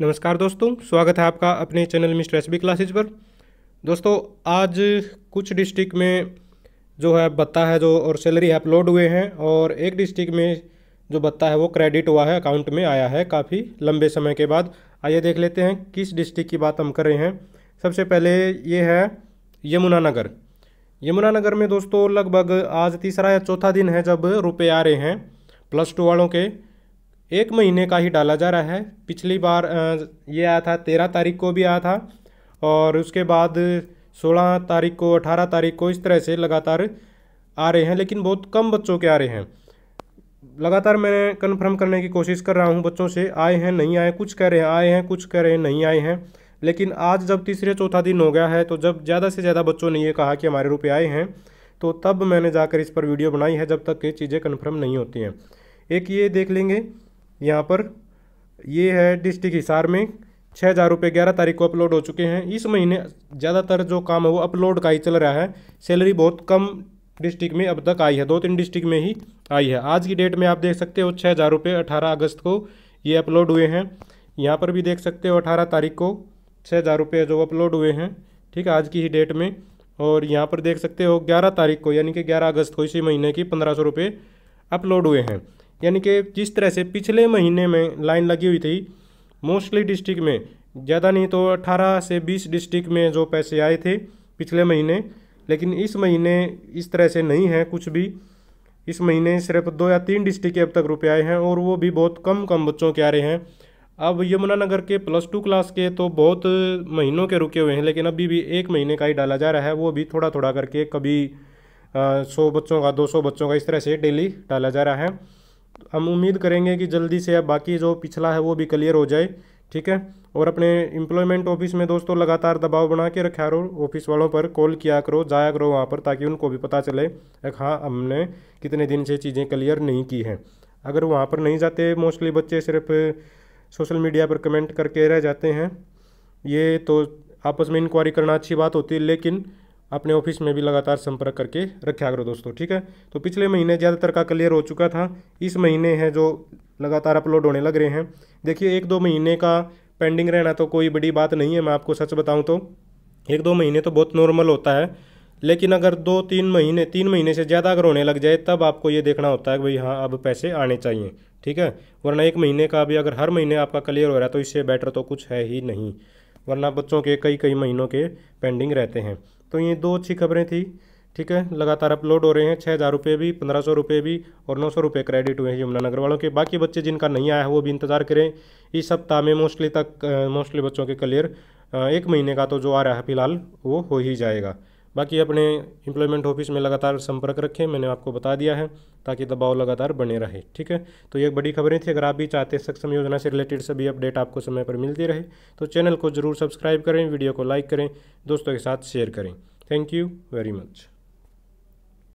नमस्कार दोस्तों स्वागत है आपका अपने चैनल मिस्टर एस क्लासेज पर दोस्तों आज कुछ डिस्ट्रिक्ट में जो है बत्ता है जो और सैलरी है अपलोड हुए हैं और एक डिस्ट्रिक्ट में जो बत्ता है वो क्रेडिट हुआ है अकाउंट में आया है काफ़ी लंबे समय के बाद आइए देख लेते हैं किस डिस्ट्रिक्ट की बात हम कर रहे हैं सबसे पहले ये है यमुनानगर यमुनानगर में दोस्तों लगभग आज तीसरा या चौथा दिन है जब रुपये आ रहे हैं प्लस टू वालों के एक महीने का ही डाला जा रहा है पिछली बार ये आया था तेरह तारीख को भी आया था और उसके बाद सोलह तारीख को अठारह तारीख को इस तरह से लगातार आ रहे हैं लेकिन बहुत कम बच्चों के आ रहे हैं लगातार मैं कन्फर्म करने की कोशिश कर रहा हूँ बच्चों से आए हैं नहीं आए कुछ कह रहे हैं आए हैं कुछ कह रहे हैं नहीं आए हैं लेकिन आज जब तीसरे चौथा दिन हो गया है तो जब ज़्यादा से ज़्यादा बच्चों ने ये कहा कि हमारे रुपये आए हैं तो तब मैंने जाकर इस पर वीडियो बनाई है जब तक ये चीज़ें कन्फर्म नहीं होती हैं एक ये देख लेंगे यहाँ पर ये है डिस्ट्रिक्ट हिसार में छः हज़ार रुपये ग्यारह तारीख को अपलोड हो चुके हैं इस महीने ज़्यादातर जो काम है वो अपलोड का ही चल रहा है सैलरी बहुत कम डिस्ट्रिक्ट में अब तक आई है दो तीन डिस्ट्रिक्ट में ही आई है आज की डेट में आप देख सकते हो छः हज़ार रुपये अठारह अगस्त को ये अपलोड हुए हैं यहाँ पर भी देख सकते हो अठारह तारीख को छः हज़ार रुपये जो अपलोड हुए हैं ठीक है आज की ही डेट में और यहाँ पर देख सकते हो ग्यारह तारीख को यानी कि ग्यारह अगस्त को इसी महीने की पंद्रह सौ रुपये अपलोड हुए हैं यानी कि जिस तरह से पिछले महीने में लाइन लगी हुई थी मोस्टली डिस्ट्रिक्ट में ज़्यादा नहीं तो 18 से 20 डिस्ट्रिक्ट में जो पैसे आए थे पिछले महीने लेकिन इस महीने इस तरह से नहीं है कुछ भी इस महीने सिर्फ दो या तीन डिस्ट्रिक्ट के अब तक रुपये आए हैं और वो भी बहुत कम कम बच्चों के आ रहे हैं अब यमुनानगर के प्लस टू क्लास के तो बहुत महीनों के रुके हुए हैं लेकिन अभी भी एक महीने का ही डाला जा रहा है वो भी थोड़ा थोड़ा करके कभी सौ बच्चों का दो सौ बच्चों का इस तरह से डेली डाला जा रहा है हम उम्मीद करेंगे कि जल्दी से अब बाकी जो पिछला है वो भी क्लियर हो जाए ठीक है और अपने एम्प्लॉयमेंट ऑफिस में दोस्तों लगातार दबाव बना के रखा करो ऑफिस वालों पर कॉल किया करो जाया करो वहाँ पर ताकि उनको भी पता चले हाँ हमने कितने दिन से चीज़ें क्लियर नहीं की हैं अगर वहाँ पर नहीं जाते मोस्टली बच्चे सिर्फ सोशल मीडिया पर कमेंट करके रह जाते हैं ये तो आपस में इंक्वायरी करना अच्छी बात होती है लेकिन अपने ऑफिस में भी लगातार संपर्क करके रखा करो दोस्तों ठीक है तो पिछले महीने ज़्यादातर का क्लियर हो चुका था इस महीने हैं जो लगातार अपलोड होने लग रहे हैं देखिए एक दो महीने का पेंडिंग रहना तो कोई बड़ी बात नहीं है मैं आपको सच बताऊँ तो एक दो महीने तो बहुत नॉर्मल होता है लेकिन अगर दो तीन महीने तीन महीने से ज़्यादा अगर होने लग जाए तब आपको ये देखना होता है कि भाई हाँ अब पैसे आने चाहिए ठीक है वरना एक महीने का भी अगर हर महीने आपका क्लियर हो रहा है तो इससे बेटर तो कुछ है ही नहीं वरना बच्चों के कई कई महीनों के पेंडिंग रहते हैं तो ये दो अच्छी खबरें थी ठीक है लगातार अपलोड हो रहे हैं छः हज़ार रुपये भी पंद्रह सौ रुपये भी और नौ सौ रुपये क्रेडिट हुए हैं यमुनानगर वालों के बाकी बच्चे जिनका नहीं आया है वो भी इंतज़ार करें इस सप्ताह में मोस्टली तक मोस्टली बच्चों के क्लियर एक महीने का तो जो आ रहा है फिलहाल वो हो ही जाएगा बाकी अपने इम्प्लॉयमेंट ऑफिस में लगातार संपर्क रखें मैंने आपको बता दिया है ताकि दबाव लगातार बने रहे ठीक है तो ये बड़ी खबरें थी अगर आप भी चाहते हैं सक्षम योजना से रिलेटेड सभी अपडेट आपको समय पर मिलती रहे तो चैनल को जरूर सब्सक्राइब करें वीडियो को लाइक करें दोस्तों के साथ शेयर करें थैंक यू वेरी मच